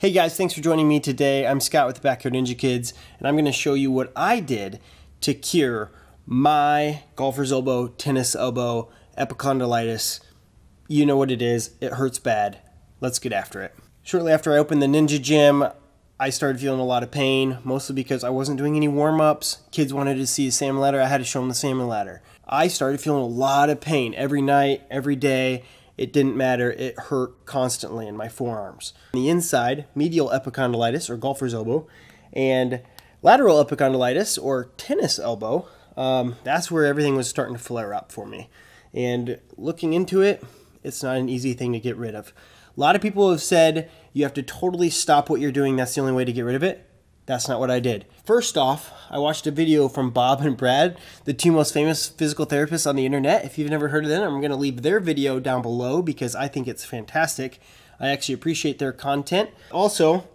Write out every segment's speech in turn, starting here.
Hey guys, thanks for joining me today. I'm Scott with the Backyard Ninja Kids, and I'm going to show you what I did to cure my golfer's elbow, tennis elbow, epicondylitis. You know what it is, it hurts bad. Let's get after it. Shortly after I opened the Ninja Gym, I started feeling a lot of pain, mostly because I wasn't doing any warm ups. Kids wanted to see the salmon ladder, I had to show them the salmon ladder. I started feeling a lot of pain every night, every day, it didn't matter, it hurt constantly in my forearms. On the inside, medial epicondylitis or golfer's elbow, and lateral epicondylitis or tennis elbow, um, that's where everything was starting to flare up for me. And looking into it, it's not an easy thing to get rid of. A lot of people have said you have to totally stop what you're doing, that's the only way to get rid of it. That's not what I did. First off, I watched a video from Bob and Brad, the two most famous physical therapists on the internet. If you've never heard of them, I'm going to leave their video down below because I think it's fantastic. I actually appreciate their content. Also,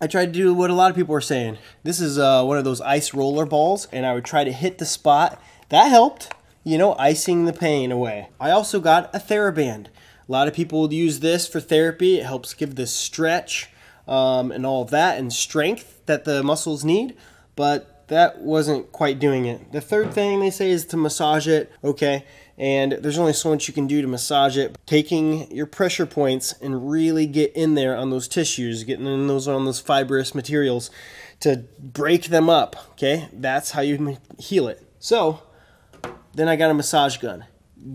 I tried to do what a lot of people were saying. This is uh, one of those ice roller balls, and I would try to hit the spot. That helped, you know, icing the pain away. I also got a TheraBand. A lot of people would use this for therapy. It helps give this stretch um, and all of that and strength that the muscles need, but that wasn't quite doing it. The third thing they say is to massage it, okay, and there's only so much you can do to massage it. Taking your pressure points and really get in there on those tissues, getting in those on those fibrous materials to break them up, okay? That's how you heal it. So, then I got a massage gun.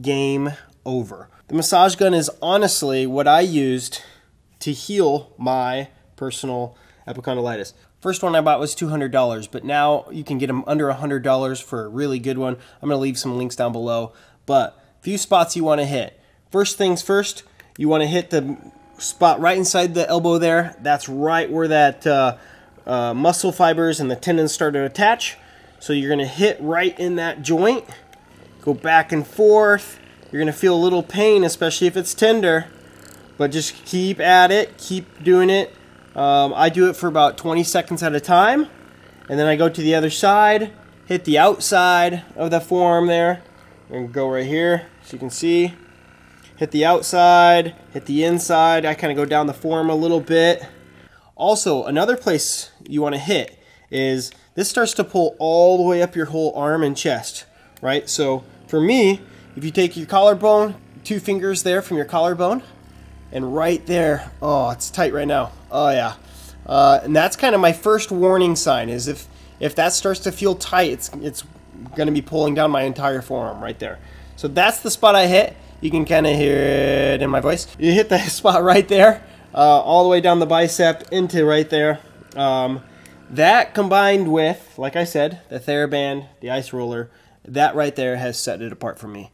Game over. The massage gun is honestly what I used to heal my personal epicondylitis. First one I bought was $200, but now you can get them under $100 for a really good one. I'm going to leave some links down below, but few spots you want to hit. First things first, you want to hit the spot right inside the elbow there. That's right where that uh, uh, muscle fibers and the tendons start to attach. So you're going to hit right in that joint, go back and forth. You're going to feel a little pain, especially if it's tender, but just keep at it, keep doing it um, I do it for about 20 seconds at a time, and then I go to the other side, hit the outside of the forearm there, and go right here, so you can see. Hit the outside, hit the inside, I kind of go down the forearm a little bit. Also, another place you want to hit is this starts to pull all the way up your whole arm and chest, right? So for me, if you take your collarbone, two fingers there from your collarbone, and right there, oh, it's tight right now. Oh yeah. Uh, and that's kind of my first warning sign is if if that starts to feel tight, it's it's going to be pulling down my entire forearm right there. So that's the spot I hit. You can kind of hear it in my voice. You hit that spot right there, uh, all the way down the bicep into right there. Um, that combined with, like I said, the TheraBand, the ice roller, that right there has set it apart for me.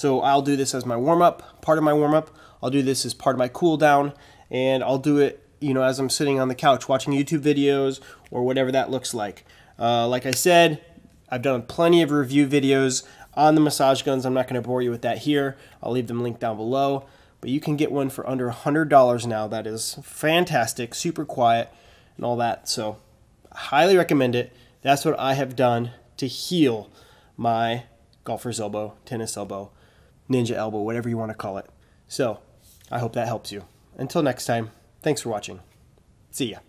So I'll do this as my warm up, part of my warm up. I'll do this as part of my cool down, and I'll do it, you know, as I'm sitting on the couch watching YouTube videos or whatever that looks like. Uh, like I said, I've done plenty of review videos on the massage guns. I'm not going to bore you with that here. I'll leave them linked down below. But you can get one for under $100 now. That is fantastic, super quiet, and all that. So, highly recommend it. That's what I have done to heal my golfer's elbow, tennis elbow, ninja elbow, whatever you want to call it. So I hope that helps you. Until next time, thanks for watching. See ya.